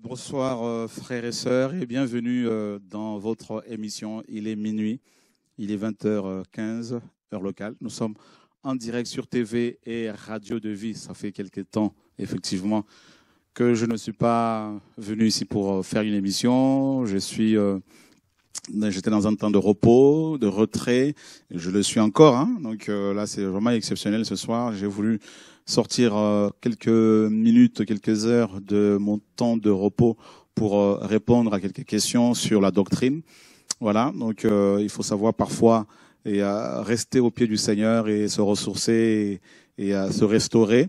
Bonsoir euh, frères et sœurs et bienvenue euh, dans votre émission. Il est minuit, il est 20h15, heure locale. Nous sommes en direct sur TV et Radio de Vie. Ça fait quelques temps, effectivement, que je ne suis pas venu ici pour euh, faire une émission. Je suis ben, j'étais dans un temps de repos, de retrait. Je le suis encore. Hein. Donc euh, là, c'est vraiment exceptionnel ce soir. J'ai voulu sortir euh, quelques minutes, quelques heures de mon temps de repos pour euh, répondre à quelques questions sur la doctrine. Voilà. Donc il faut savoir parfois et rester au pied du Seigneur et se ressourcer et, et à se restaurer.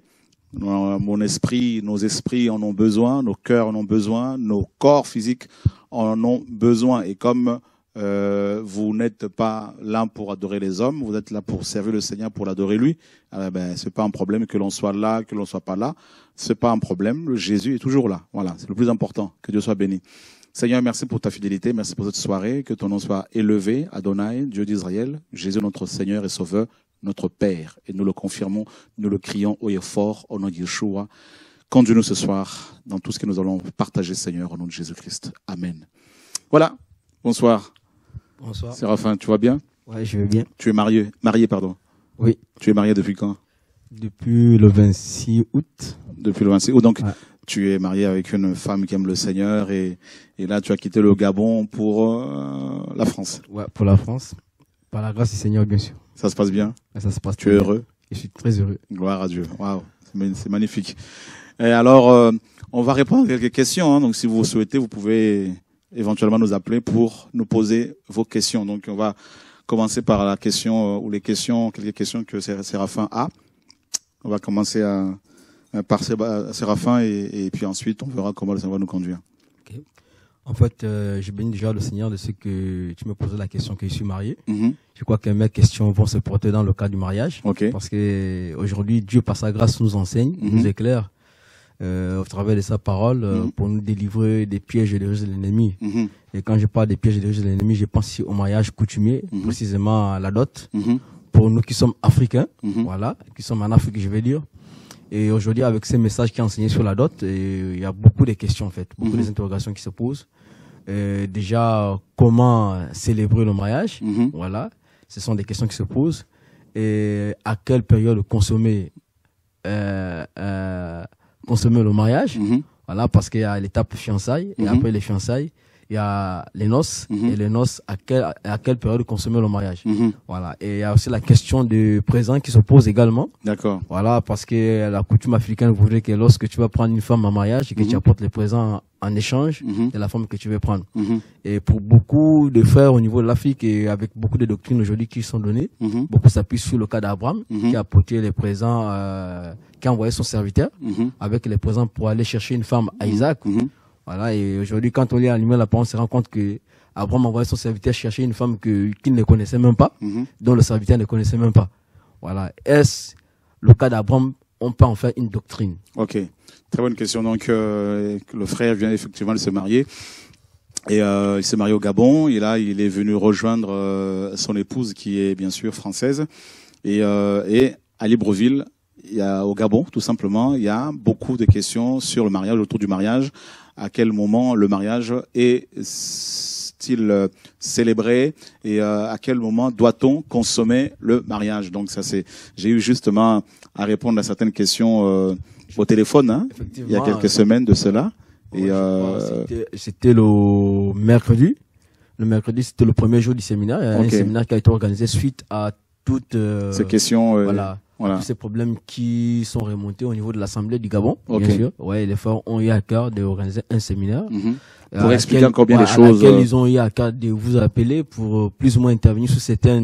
Euh, mon esprit, nos esprits en ont besoin, nos cœurs en ont besoin, nos corps physiques en ont besoin. Et comme euh, vous n'êtes pas là pour adorer les hommes, vous êtes là pour servir le Seigneur, pour l'adorer lui. Ce ah ben, ben, c'est pas un problème que l'on soit là, que l'on soit pas là. C'est pas un problème. Le Jésus est toujours là. Voilà, c'est le plus important. Que Dieu soit béni. Seigneur, merci pour ta fidélité, merci pour cette soirée, que ton nom soit élevé, Adonai, Dieu d'Israël, Jésus notre Seigneur et Sauveur, notre Père. Et nous le confirmons, nous le crions haut et fort au nom de Yeshua. Conduis-nous ce soir dans tout ce que nous allons partager, Seigneur, au nom de Jésus-Christ. Amen. Voilà. Bonsoir. Bonsoir. Séraphin, tu vas bien Oui, je vais bien. Tu es marié, marié, pardon Oui. Tu es marié depuis quand Depuis le 26 août. Depuis le 26 août. Donc, tu es marié avec une femme qui aime le Seigneur et, là, tu as quitté le Gabon pour euh, la France. Ouais, pour la France. Par la grâce du Seigneur, bien sûr. Ça se passe bien Ça se passe Tu es heureux Je suis très heureux. Gloire à Dieu. Waouh, c'est magnifique. Et alors, euh, on va répondre à quelques questions. Hein. Donc, si vous souhaitez, vous pouvez éventuellement nous appeler pour nous poser vos questions. Donc, on va commencer par la question euh, ou les questions, quelques questions que Séraphin a. On va commencer à, par Séraphin et, et, puis ensuite, on verra comment ça va nous conduire. En fait, euh, je bénis déjà le Seigneur de ce que tu me posais la question que je suis marié. Mhm. Je crois que mes questions vont se porter dans le cas du mariage. Parce que aujourd'hui, Dieu, par sa grâce, nous enseigne, mhm. nous éclaire euh, au travers de sa parole euh, mhm. pour nous délivrer des pièges et des ruses de l'ennemi. Et quand je parle des pièges et des ruses de l'ennemi, je pense au mariage coutumier, précisément à la dot. Pour nous qui sommes africains, voilà, qui sommes en Afrique, je vais dire, et aujourd'hui, avec ces messages qui sont enseignés sur la dot, il y a beaucoup de questions en fait, beaucoup mhm. d'interrogations qui se posent. déjà, comment célébrer le mariage mhm. Voilà, ce sont des questions qui se posent. Et à quelle période consommer euh, euh, consommer le mariage mhm. Voilà, parce qu'il y a l'étape fiançailles et après les fiançailles, il y a les noces, mhm. et les noces, à, à quelle période consommer le mariage. Mhm. Voilà. Et il y a aussi la question du présent qui se pose également. D'accord. Voilà, parce que la coutume africaine voudrait que lorsque tu vas prendre une femme en mariage, et que tu mhm. apportes les présents en échange de la femme que tu veux prendre. Et pour beaucoup de frères au niveau de l'Afrique, et avec beaucoup de doctrines aujourd'hui qui sont données, beaucoup s'appuient sur le cas d'Abraham, qui a apporté les présents, euh, qui a envoyé son serviteur avec les présents pour aller chercher une femme à Isaac. Voilà, et aujourd'hui, quand on lit à on se rend compte que Abraham envoyait son serviteur chercher une femme qu'il ne connaissait même pas, mhm. dont le serviteur ne connaissait même pas. Voilà. Est-ce le cas d'Abraham On peut en faire une doctrine. Ok. Très bonne question. Donc, euh, le frère vient effectivement de se marier. Et euh, il s'est marié au Gabon. Et là, il est venu rejoindre euh, son épouse, qui est bien sûr française. Et, et à Libreville, au Gabon, tout simplement, il y a beaucoup de questions sur le mariage, autour du mariage, à quel moment le mariage est-il euh, célébré et euh, à quel moment doit-on consommer le mariage. Donc ça c'est, j'ai eu justement à répondre à certaines questions euh, au téléphone hein, il y a quelques semaines de cela. et c'était le mercredi. Le mercredi, c'était le premier jour du séminaire. Un séminaire qui a été organisé suite à toutes ces questions. Voilà. ces problèmes qui sont remontés au niveau de l'Assemblée du Gabon, bien sûr. Ouais, les femmes ont eu à cœur d'organiser un séminaire. Mhm. Pour euh, expliquer encore bien les choses. À laquelle euh, ils ont eu à cœur de vous appeler pour euh, plus ou moins intervenir sur certains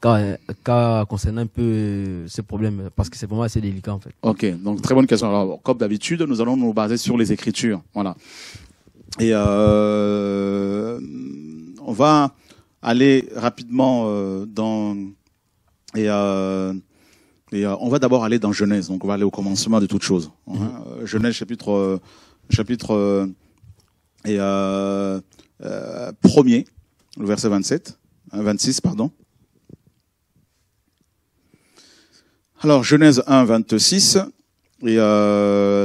cas, concernant un peu ces problèmes, parce que c'est vraiment assez délicat en fait. Ok, donc très bonne question. Alors, comme d'habitude, nous allons nous baser sur les écritures. Voilà. Et euh, on va aller rapidement dans... Et euh, euh, on va d'abord aller dans Genèse, donc on va aller au commencement de toute chose. Hein. Mhm. Euh, Genèse chapitre, 1 euh, chapitre premier, le verset 27, 26, hein, pardon. Alors Genèse 1, 26. Et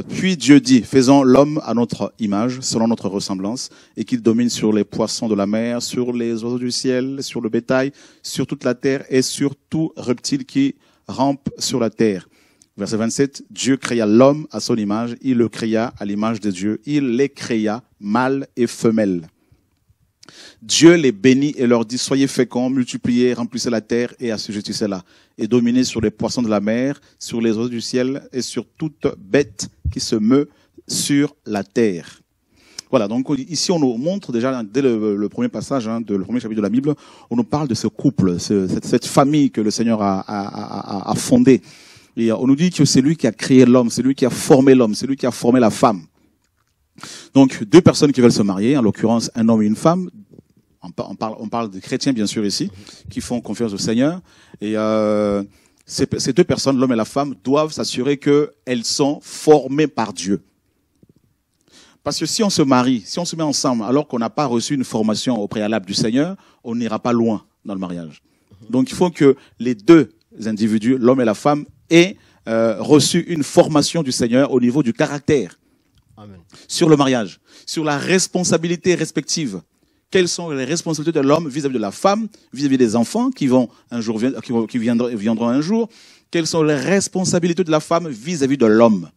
puis Dieu dit, faisons l'homme à notre image, selon notre ressemblance, et qu'il domine sur les poissons de la mer, sur les oiseaux du ciel, sur le bétail, sur toute la terre et sur tout reptile qui rampe sur la terre. Verset 27, Dieu créa l'homme à son image, il le créa à l'image de Dieu, il les créa mâle et femelle. Dieu les bénit et leur dit, soyez féconds, multipliez, remplissez la terre et assujettissez-la, et dominez sur les poissons de la mer, sur les oiseaux du ciel et sur toute bête qui se meut sur la terre. Voilà, donc ici on nous montre déjà hein, dès le, premier passage, hein, de, le premier chapitre de la Bible, on nous parle de ce couple, cette, famille que le Seigneur a, fondée. Et euh, on nous dit que c'est lui qui a créé l'homme, c'est lui qui a formé l'homme, c'est lui qui a formé la femme. Donc deux personnes qui veulent se marier, en l'occurrence un homme et une femme, on parle, on parle de chrétiens bien sûr ici, qui font confiance au Seigneur. Et euh, ces, ces, deux personnes, l'homme et la femme, doivent s'assurer qu'elles sont formées par Dieu. Parce que si on se marie, si on se met ensemble alors qu'on n'a pas reçu une formation au préalable du Seigneur, on n'ira pas loin dans le mariage. Donc il faut que les deux individus, l'homme et la femme, aient euh, reçu une formation du Seigneur au niveau du caractère sur le mariage, sur la responsabilité respective. Quelles sont les responsabilités de l'homme vis-à-vis de la femme, vis-à-vis des enfants qui vont viendront, un jour Quelles sont les responsabilités de la femme vis à -vis de l'homme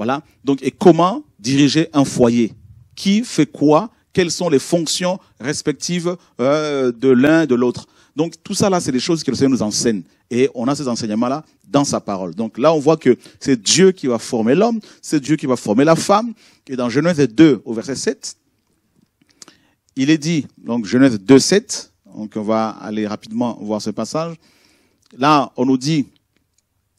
voilà. Donc, et comment diriger un foyer Qui fait quoi Quelles sont les fonctions respectives euh, de l'un de l'autre Donc, tout ça là, c'est des choses que le Seigneur nous enseigne. Et on a ces enseignements-là dans sa parole. Donc là, on voit que c'est Dieu qui va former l'homme, c'est Dieu qui va former la femme. Et dans Genèse 2, au verset 7, il est dit, donc Genèse 2, 7, donc on va aller rapidement voir ce passage. Là, on nous dit,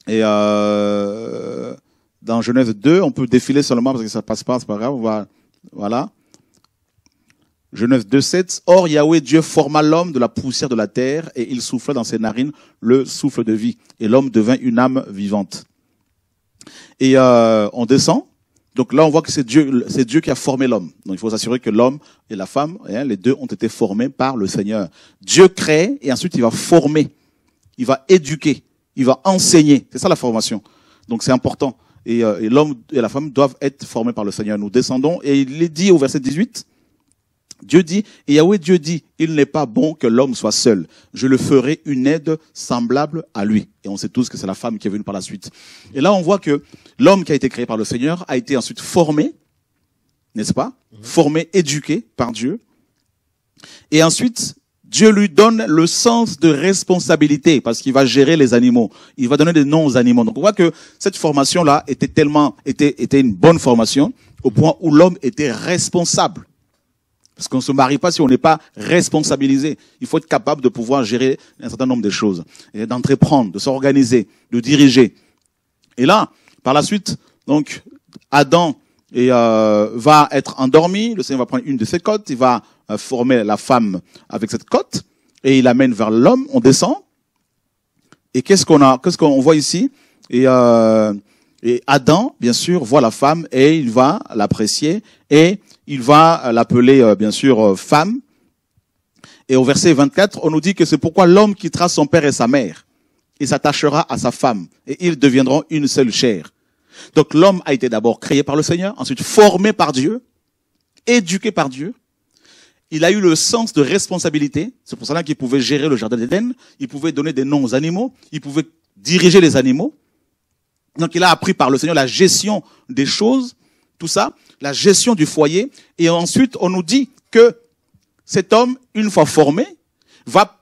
et euh, dans Genèse 2, on peut défiler seulement parce que ça passe pas, c'est pas grave, on va, voilà. Genèse 2, 7. Or, Yahweh Dieu forma l'homme de la poussière de la terre et il souffla dans ses narines le souffle de vie. Et l'homme devint une âme vivante. Et euh, on descend. Donc là, on voit que c'est Dieu, c'est Dieu qui a formé l'homme. Donc il faut s'assurer que l'homme et la femme, hein, les deux ont été formés par le Seigneur. Dieu crée et ensuite il va former, il va éduquer, il va enseigner. C'est ça la formation. Donc c'est important. Euh, et, l'homme et la femme doivent être formés par le Seigneur. Nous descendons et il est dit au verset 18, Dieu dit, et Yahweh Dieu dit, il n'est pas bon que l'homme soit seul. Je le ferai une aide semblable à lui. Et on sait tous que c'est la femme qui est venue par la suite. Et là, on voit que l'homme qui a été créé par le Seigneur a été ensuite formé, n'est-ce pas? Mhm. Formé, éduqué par Dieu. Et ensuite, Dieu lui donne le sens de responsabilité parce qu'il va gérer les animaux. Il va donner des noms aux animaux. Donc on voit que cette formation-là était tellement, était, était une bonne formation au point où l'homme était responsable. Parce qu'on ne se marie pas si on n'est pas responsabilisé. Il faut être capable de pouvoir gérer un certain nombre de choses, d'entreprendre, de s'organiser, de diriger. Et là, par la suite, donc Adam euh, va être endormi, le Seigneur va prendre une de ses côtes, il va former la femme avec cette cote et il l'amène vers l'homme, on descend. Et qu'est-ce qu'on a, qu'est-ce qu'on voit ici et, euh, et Adam, bien sûr, voit la femme et il va l'apprécier et il va l'appeler, euh, bien sûr, euh, femme. Et au verset 24, on nous dit que c'est pourquoi l'homme quittera son père et sa mère. Il s'attachera à sa femme et ils deviendront une seule chair. Donc l'homme a été d'abord créé par le Seigneur, ensuite formé par Dieu, éduqué par Dieu, il a eu le sens de responsabilité. C'est pour cela qu'il pouvait gérer le jardin d'Éden. Il pouvait donner des noms aux animaux. Il pouvait diriger les animaux. Donc il a appris par le Seigneur la gestion des choses, tout ça, la gestion du foyer. Et ensuite, on nous dit que cet homme, une fois formé, va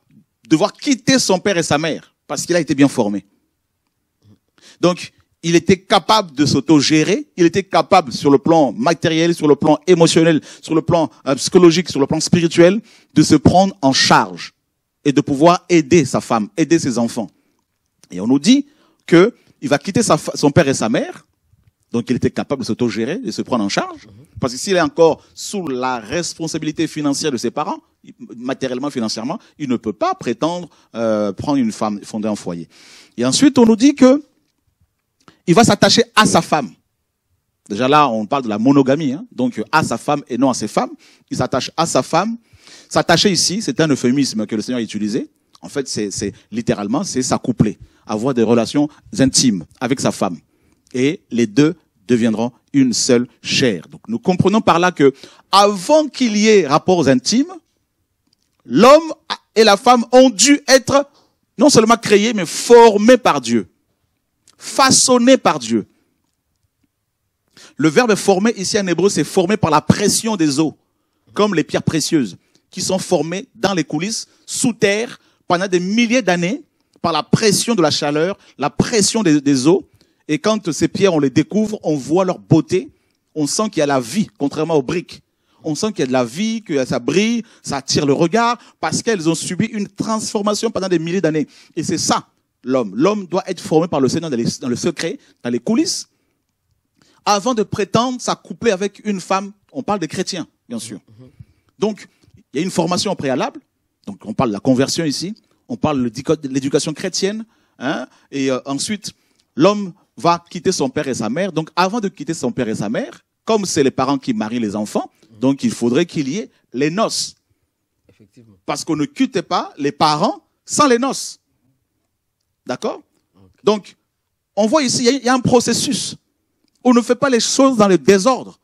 devoir quitter son père et sa mère parce qu'il a été bien formé. Donc, il était capable de s'autogérer, il était capable sur le plan matériel, sur le plan émotionnel, sur le plan euh, psychologique, sur le plan spirituel, de se prendre en charge et de pouvoir aider sa femme, aider ses enfants. Et on nous dit que il va quitter sa, son père et sa mère, donc il était capable de s'autogérer, de se prendre en charge, parce que s'il est encore sous la responsabilité financière de ses parents, matériellement, financièrement, il ne peut pas prétendre euh, prendre une femme, fonder un foyer. Et ensuite, on nous dit que il va s'attacher à sa femme. Déjà là, on parle de la monogamie, hein. donc à sa femme et non à ses femmes. Il s'attache à sa femme. S'attacher ici, c'est un euphémisme que le Seigneur a utilisé. En fait, c'est littéralement, c'est s'accoupler, avoir des relations intimes avec sa femme. Et les deux deviendront une seule chair. Donc nous comprenons par là que avant qu'il y ait rapports intimes, l'homme et la femme ont dû être non seulement créés, mais formés par Dieu façonné par Dieu. Le verbe formé ici en hébreu, c'est formé par la pression des eaux, comme les pierres précieuses, qui sont formées dans les coulisses, sous terre, pendant des milliers d'années, par la pression de la chaleur, la pression des, des, eaux. Et quand ces pierres, on les découvre, on voit leur beauté, on sent qu'il y a la vie, contrairement aux briques. On sent qu'il y a de la vie, que ça brille, ça attire le regard, parce qu'elles ont subi une transformation pendant des milliers d'années. Et c'est ça l'homme. L'homme doit être formé par le Seigneur dans, le secret, dans les coulisses, avant de prétendre s'accoupler avec une femme. On parle des chrétiens, bien sûr. Donc, il y a une formation préalable. Donc, on parle de la conversion ici. On parle de l'éducation chrétienne. Hein, et euh, ensuite, l'homme va quitter son père et sa mère. Donc, avant de quitter son père et sa mère, comme c'est les parents qui marient les enfants, donc il faudrait qu'il y ait les noces. Effectivement. Parce qu'on ne quitte pas les parents sans les noces. D'accord Donc, on voit ici, il y, a un processus. On ne fait pas les choses dans le désordre.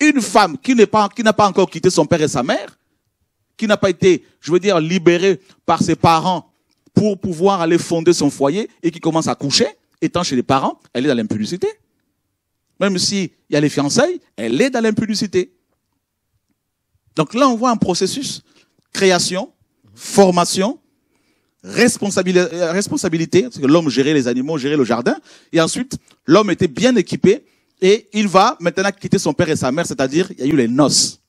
Une femme qui n'a pas, pas encore quitté son père et sa mère, qui n'a pas été, je veux dire, libérée par ses parents pour pouvoir aller fonder son foyer et qui commence à coucher, étant chez les parents, elle est dans l'impudicité. Même s'il y a les fiançailles, elle est dans l'impudicité. Donc là, on voit un processus. Création, formation, euh, responsabilité, parce que l'homme gérait les animaux, gérait le jardin, et ensuite l'homme était bien équipé, et il va maintenant quitter son père et sa mère, c'est-à-dire il y a eu les noces.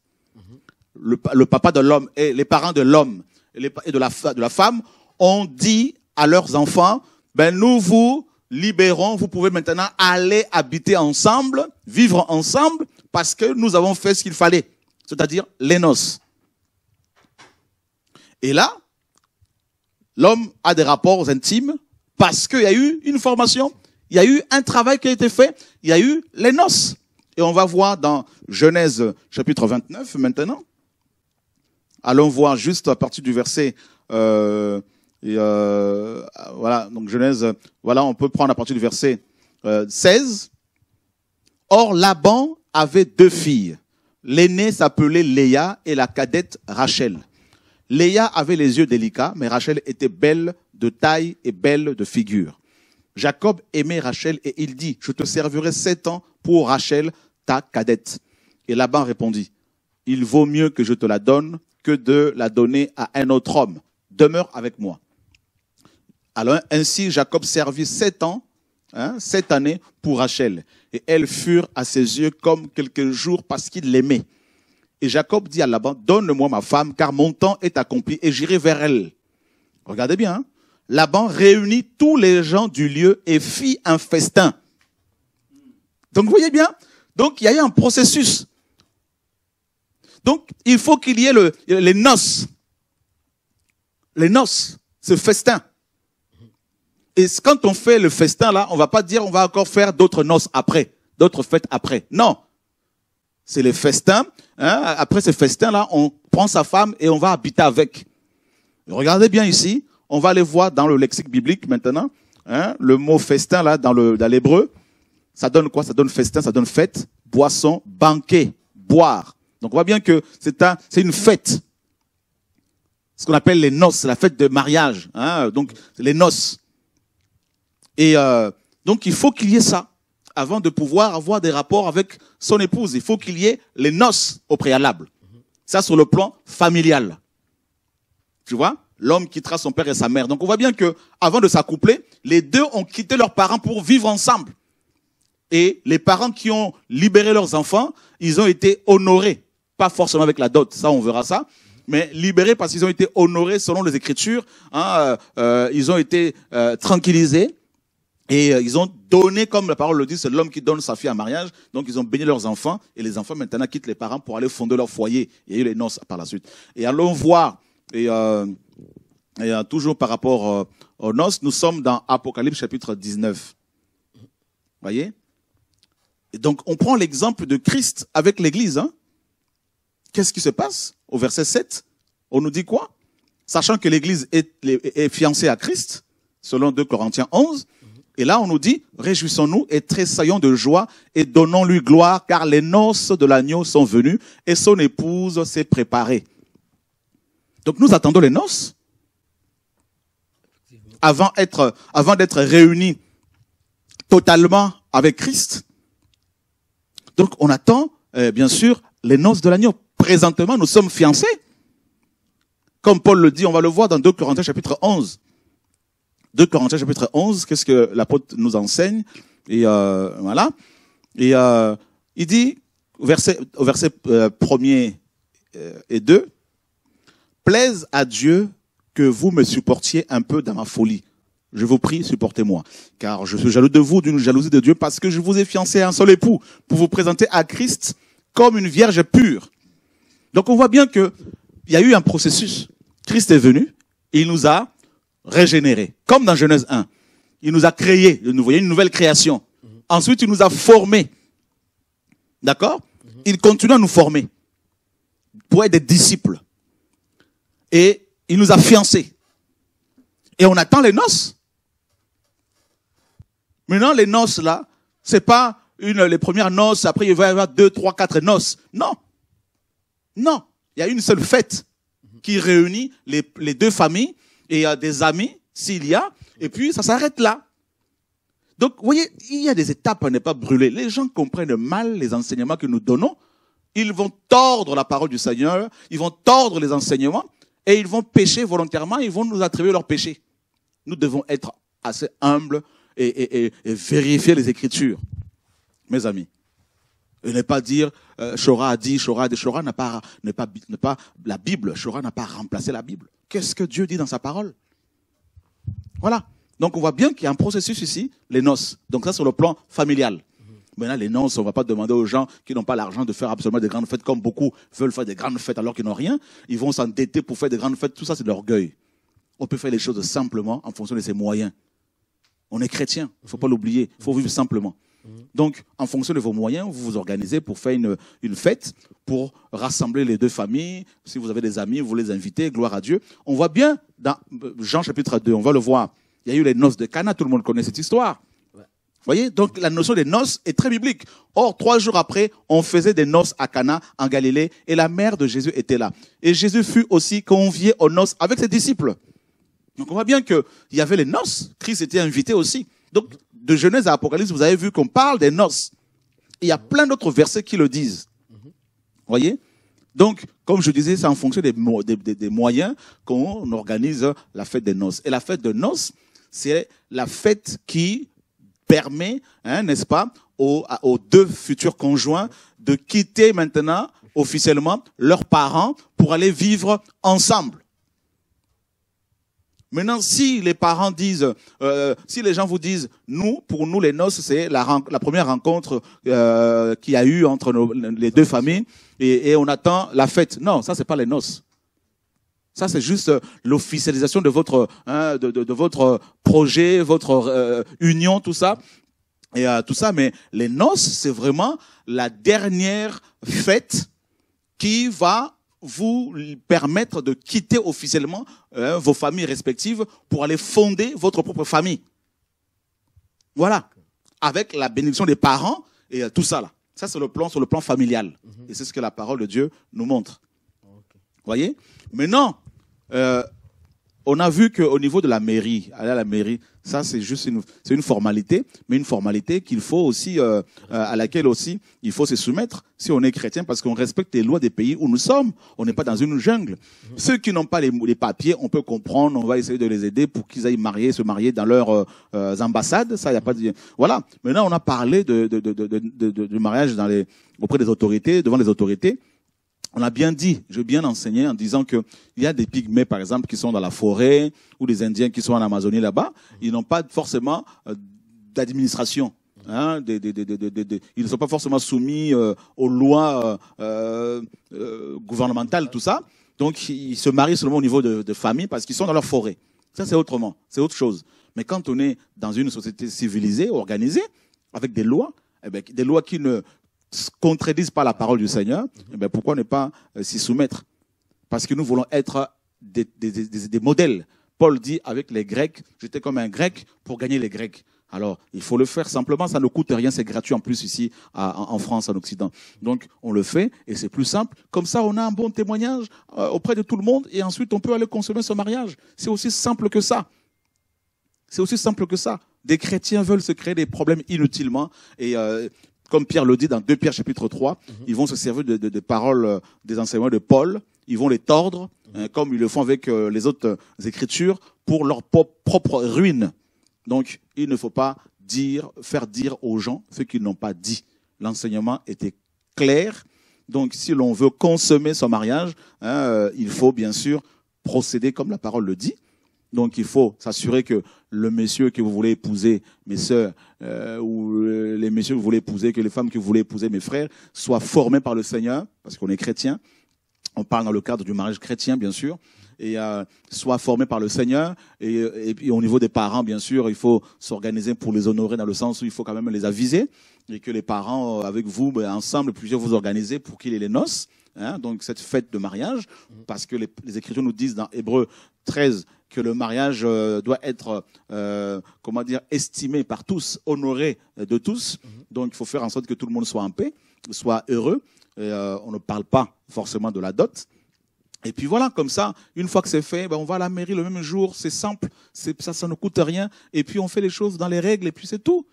Le, papa de l'homme et les parents de l'homme et de la, de la femme ont dit à leurs enfants, ben nous vous libérons, vous pouvez maintenant aller habiter ensemble, vivre ensemble, parce que nous avons fait ce qu'il fallait, c'est-à-dire les noces. Et là, l'homme a des rapports intimes parce qu'il y a eu une formation, il y a eu un travail qui a été fait, il y a eu les noces. Et on va voir dans Genèse chapitre 29 maintenant. Allons voir juste à partir du verset... Euh, euh, voilà, donc Genèse, voilà, on peut prendre à partir du verset 16. Euh, Or, Laban avait deux filles. L'aînée s'appelait Léa et la cadette Rachel. Léa avait les yeux délicats, mais Rachel était belle de taille et belle de figure. Jacob aimait Rachel et il dit, je te servirai sept ans pour Rachel, ta cadette. Et Laban répondit, il vaut mieux que je te la donne que de la donner à un autre homme. Demeure avec moi. Alors ainsi, Jacob servit sept ans, hein, sept années pour Rachel. Et elles furent à ses yeux comme quelques jours parce qu'il l'aimait. Et Jacob dit à Laban, donne-moi ma femme, car mon temps est accompli et j'irai vers elle. Regardez bien. Hein. Laban réunit tous les gens du lieu et fit un festin. Donc, vous voyez bien? Donc, il y a eu un processus. Donc, il faut qu'il y ait le, les noces. Les noces, ce festin. Et quand on fait le festin là, on va pas dire on va encore faire d'autres noces après, d'autres fêtes après. Non, c'est le festin. Hein. Après ce festin là on prend sa femme et on va habiter avec. Regardez bien ici, on va aller voir dans le lexique biblique maintenant, hein, le mot festin là dans le dans l'hébreu, ça donne quoi Ça donne festin, ça donne fête, boisson, banquet, boire. Donc on voit bien que c'est un, c'est une fête. Ce qu'on appelle les noces, la fête de mariage. Hein, donc les noces. Et euh, donc il faut qu'il y ait ça avant de pouvoir avoir des rapports avec son épouse. Il faut qu'il y ait les noces au préalable. Ça, sur le plan familial. Tu vois L'homme quittera son père et sa mère. Donc on voit bien que, avant de s'accoupler, les deux ont quitté leurs parents pour vivre ensemble. Et les parents qui ont libéré leurs enfants, ils ont été honorés. Pas forcément avec la dot, ça on verra ça mais libérés parce qu'ils ont été honorés selon les Écritures. Hein, euh, euh, ils ont été euh, tranquillisés et ils ont donné, comme la parole le dit, c'est l'homme qui donne sa fille en mariage. Donc ils ont béni leurs enfants et les enfants maintenant quittent les parents pour aller fonder leur foyer. Il y a eu les noces par la suite. Et allons voir, et, euh, et euh, toujours par rapport euh, aux noces, nous sommes dans Apocalypse chapitre 19. Voyez et Donc on prend l'exemple de Christ avec l'Église. Hein. Qu'est-ce qui se passe Au verset 7, on nous dit quoi Sachant que l'Église est fiancée à Christ, selon 2 Corinthiens 11, et là, on nous dit, réjouissons-nous et tressaillons de joie et donnons-lui gloire, car les noces de l'agneau sont venues et son épouse s'est préparée. Donc nous attendons les noces avant d'être avant réunis totalement avec Christ. Donc on attend, euh, bien sûr, les noces de l'agneau. Présentement, nous sommes fiancés. Comme Paul le dit, on va le voir dans 2 Corinthiens chapitre 11. 2 Corinthiens chapitre 11, qu'est-ce que l'apôtre nous enseigne Et euh, voilà. Et euh, il dit, au verset, au verset euh, premier et 2, plaise à Dieu que vous me supportiez un peu dans ma folie. Je vous prie, supportez-moi, car je suis jaloux de vous d'une jalousie de Dieu, parce que je vous ai fiancé à un seul époux, pour vous présenter à Christ comme une vierge pure. Donc on voit bien que il y a eu un processus. Christ est venu, il nous a Régénéré, Comme dans Genèse 1. Il nous a créés, il nous a une nouvelle création. Ensuite, il nous a formés. D'accord mhm. Il continue à nous former pour être des disciples. Et il nous a fiancés. Et on attend les noces. Maintenant, les noces, là, c'est pas une, les premières noces, après il va y avoir deux, trois, quatre noces. Non. Non. Il y a une seule fête qui réunit les deux familles et a des amis, s'il y a, et puis ça s'arrête là. Donc, vous voyez, il y a des étapes à ne pas brûler. Les gens comprennent mal les enseignements que nous donnons. Ils vont tordre la parole du Seigneur, ils vont tordre les enseignements, et ils vont pécher volontairement, ils vont nous attribuer leur péché. Nous devons être assez humbles et vérifier les Écritures, mes amis. Et ne pas dire Chora euh, Shora a dit, Shora a dit, Shora n'a pas, pas, pas la Bible, Shora n'a pas remplacé la Bible. Qu'est-ce que Dieu dit dans sa parole Voilà. Donc on voit bien qu'il y a un processus ici, les noces. Donc ça sur le plan familial. Maintenant, les noces, on ne va pas demander aux gens qui n'ont pas l'argent de faire absolument des grandes fêtes, comme beaucoup veulent faire des grandes fêtes alors qu'ils n'ont rien. Ils vont s'endetter pour faire des grandes fêtes. Tout ça, c'est de l'orgueil. On peut faire les choses simplement en fonction de ses moyens. On est chrétien, il ne faut pas l'oublier, il faut vivre simplement. Mhm. Donc, en fonction de vos moyens, vous vous organisez pour faire une, fête, pour rassembler les deux familles. Si vous avez des amis, vous les invitez, gloire à Dieu. On voit bien dans euh, Jean chapitre 2, on va le voir. Il y a eu les noces de Cana, tout le monde connaît cette histoire. Vous voyez, donc la notion des noces est très biblique. Or, trois jours après, on faisait des noces à Cana, en Galilée, et la mère de Jésus était là. Et Jésus fut aussi convié aux noces avec ses disciples. Donc on voit bien qu'il y avait les noces, Christ était invité aussi. Donc de Genèse à Apocalypse, vous avez vu qu'on parle des noces. Il y a plein d'autres versets qui le disent. Vous voyez Donc, comme je disais, c'est en fonction des, des moyens qu'on organise la fête des noces. Et la fête des noces, c'est la fête qui permet, hein, n'est-ce pas, aux, deux futurs conjoints de quitter maintenant officiellement leurs parents pour aller vivre ensemble. Maintenant, si les parents disent, euh, si les gens vous disent, nous, pour nous, les noces, c'est la, première rencontre euh, qu'il y a eu entre les deux familles, et, on attend la fête. Non, ça, c'est pas les noces. Ça, c'est juste euh, l'officialisation de votre, hein, de, votre projet, votre euh, union, tout ça, et tout ça. Mais les noces, c'est vraiment la dernière fête qui va vous permettre de quitter officiellement euh, vos familles respectives pour aller fonder votre propre famille. Voilà. Avec la bénédiction des parents et euh, tout ça là. Ça, c'est le plan sur le plan familial. Mhm. Et c'est ce que la parole de Dieu nous montre. Vous voyez Maintenant, euh, on a vu qu'au niveau de la mairie, aller à la mairie, ça c'est juste une, c'est une formalité, mais une formalité qu'il faut aussi euh, euh, à laquelle aussi il faut se soumettre si on est chrétien, parce qu'on respecte les lois des pays où nous sommes. On n'est pas dans une jungle. Ceux qui n'ont pas les, papiers, on peut comprendre, on va essayer de les aider pour qu'ils aillent marier, se marier dans leurs euh, ambassades. Ça, il y a pas de voilà. Maintenant, on a parlé de, de, de, de, mariage auprès des autorités, devant les autorités on a bien dit, j'ai bien enseigné en disant que il y a des pygmées, par exemple, qui sont dans la forêt ou des Indiens qui sont en Amazonie là-bas. Ils n'ont pas forcément euh, d'administration. Hein, ils ne sont pas forcément soumis euh, aux lois euh, gouvernementales, tout ça. Donc, ils se marient seulement au niveau de, famille parce qu'ils sont dans leur forêt. Ça, c'est autrement, c'est autre chose. Mais quand on est dans une société civilisée, organisée, avec des lois, eh ben, des lois qui ne, contredisent pas la parole du Seigneur, eh ben, pourquoi ne pas euh, s'y soumettre Parce que nous voulons être des, modèles. Paul dit avec les Grecs, j'étais comme un Grec pour gagner les Grecs. Alors, il faut le faire simplement, ça ne coûte rien, c'est gratuit en plus ici en France, en Occident. Donc, on le fait et c'est plus simple. Comme ça, on a un bon témoignage euh, auprès de tout le monde et ensuite, on peut aller consommer ce mariage. C'est aussi simple que ça. C'est aussi simple que ça. Des chrétiens veulent se créer des problèmes inutilement et euh, comme Pierre le dit dans 2 Pierre chapitre 3, mhm. ils vont se servir de, paroles, euh, des enseignements de Paul, ils vont les tordre, mhm. euh, comme ils le font avec euh, les autres écritures, pour leur propre ruine. Donc, il ne faut pas dire, faire dire aux gens ce qu'ils n'ont pas dit. L'enseignement était clair. Donc, si l'on veut consommer son mariage, hein, il faut bien sûr procéder comme la parole le dit. Donc il faut s'assurer que le monsieur que vous voulez épouser, mes sœurs, euh, ou euh, les messieurs que vous voulez épouser, que les femmes que vous voulez épouser, mes frères, soient formés par le Seigneur, parce qu'on est chrétien. On parle dans le cadre du mariage chrétien, bien sûr et euh, soient soit par le Seigneur. Et, au niveau des parents, bien sûr, il faut s'organiser pour les honorer dans le sens où il faut quand même les aviser et que les parents, avec vous, ben, ensemble, plusieurs vous organisez pour qu'il ait les noces. Hein. donc cette fête de mariage, parce que les, les Écritures nous disent dans Hébreu 13, que le mariage euh, doit être, euh, comment dire, estimé par tous, honoré de tous. Mhm. Donc il faut faire en sorte que tout le monde soit en paix, soit heureux. Euh, on ne parle pas forcément de la dot. Et puis voilà, comme ça, une fois que c'est fait, ben, on va à la mairie le même jour, c'est simple, ça, ça ne coûte rien. Et puis on fait les choses dans les règles, et puis c'est tout.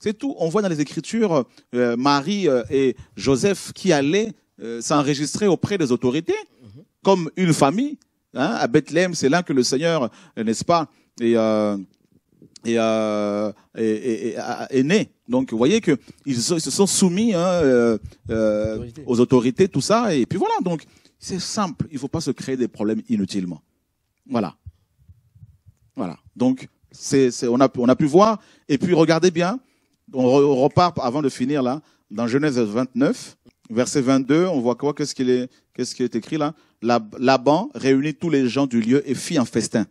C'est tout. On voit dans les Écritures Marie et Joseph qui allaient s'enregistrer auprès des autorités, mhm. comme une famille, Hein, à Bethléem, c'est là que le Seigneur, euh, n'est-ce pas, est, euh, est, euh, est, est, né. Donc, vous voyez qu'ils se sont soumis hein, euh, euh aux autorités, tout ça. Et puis voilà, donc, c'est simple. Il ne faut pas se créer des problèmes inutilement. Voilà. Voilà. Donc, c'est, on, a, on a pu voir. Et puis, regardez bien. On, repart avant de finir là. Dans Genèse 29, verset 22, on voit quoi Qu'est-ce qu'il est, qu'est-ce qui est écrit là Laban réunit tous les gens du lieu et fit un festin.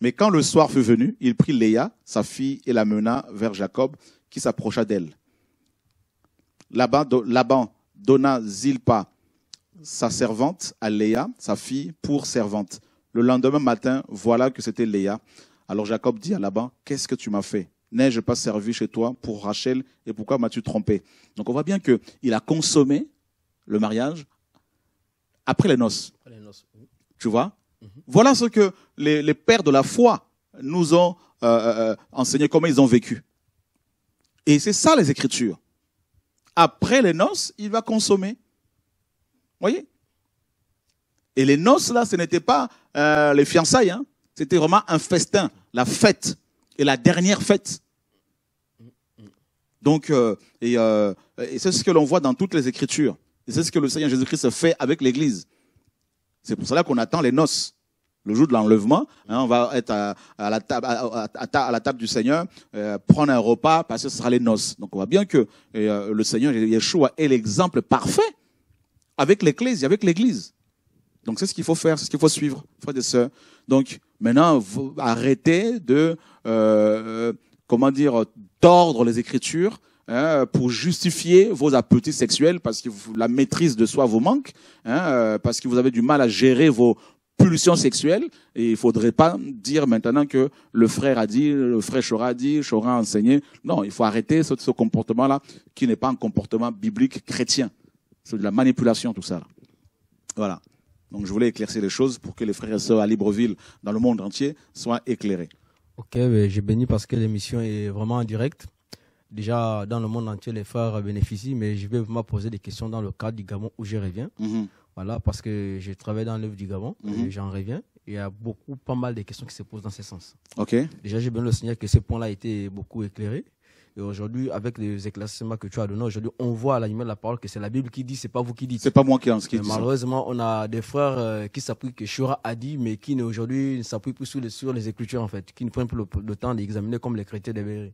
Mais quand le soir fut venu, il prit Léa, sa fille, et la mena vers Jacob, qui s'approcha d'elle. Laban, donna Zilpa, sa servante, à Léa, sa fille, pour servante. Le lendemain matin, voilà que c'était Léa. Alors Jacob dit à Laban, qu'est-ce que tu m'as fait N'ai-je pas servi chez toi pour Rachel et pourquoi m'as-tu trompé Donc on voit bien qu'il a consommé le mariage après les noces. Tu vois Voilà ce que les, pères de la foi nous ont euh, euh, euh, enseigné, comment ils ont vécu. Et c'est ça les Écritures. Après les noces, il va consommer. voyez Et les noces, là, ce n'était pas les fiançailles. Hein. C'était vraiment un festin, la fête. Et la dernière fête. Donc, et c'est ce que l'on voit dans toutes les Écritures. Et c'est ce que le Seigneur Jésus-Christ fait avec l'Église. C'est pour cela qu'on attend les noces. Le jour de l'enlèvement, hein, on va être à, la table, à, la table du Seigneur, euh, prendre un repas, parce que ce sera les noces. Donc on voit bien que euh, le Seigneur Yeshua est l'exemple parfait avec l'Église, avec l'Église. Donc c'est ce qu'il faut faire, c'est ce qu'il faut suivre, frères et sœurs. Donc maintenant, arrêtez de, euh, comment dire, tordre les Écritures Hein, pour justifier vos appétits sexuels parce que la maîtrise de soi vous manque, hein, euh, parce que vous avez du mal à gérer vos pulsions sexuelles. Et il faudrait pas dire maintenant que le frère a dit, le frère Chora a dit, Chora a enseigné. Non, il faut arrêter ce, comportement-là qui n'est pas un comportement biblique chrétien. C'est de la manipulation tout ça. Voilà. Donc je voulais éclaircir les choses pour que les frères et sœurs à Libreville, dans le monde entier, soient éclairés. Ok, ben, j'ai béni parce que l'émission est vraiment en direct. Déjà, dans le monde entier, les frères bénéficient, mais je vais me poser des questions dans le cadre du Gabon où je reviens. Mhm. Voilà, parce que je travaille dans l'œuvre du Gabon, mhm. j'en reviens. Il y a beaucoup, pas mal de questions qui se posent dans ce sens. Ok. Déjà, j'ai bien le signal que ce point-là a été beaucoup éclairé. Et aujourd'hui, avec les éclaircissements que tu as donnés, aujourd'hui, on voit à l'animal de la parole que c'est la Bible qui dit, c'est pas vous qui dites. C'est pas moi qui, en ce Malheureusement, on a des frères euh, qui s'appuient que Shura a dit, mais qui aujourd'hui ne s'appuient plus sur les, sur les écritures, en fait, qui ne prennent plus le, temps d'examiner comme les chrétiens devraient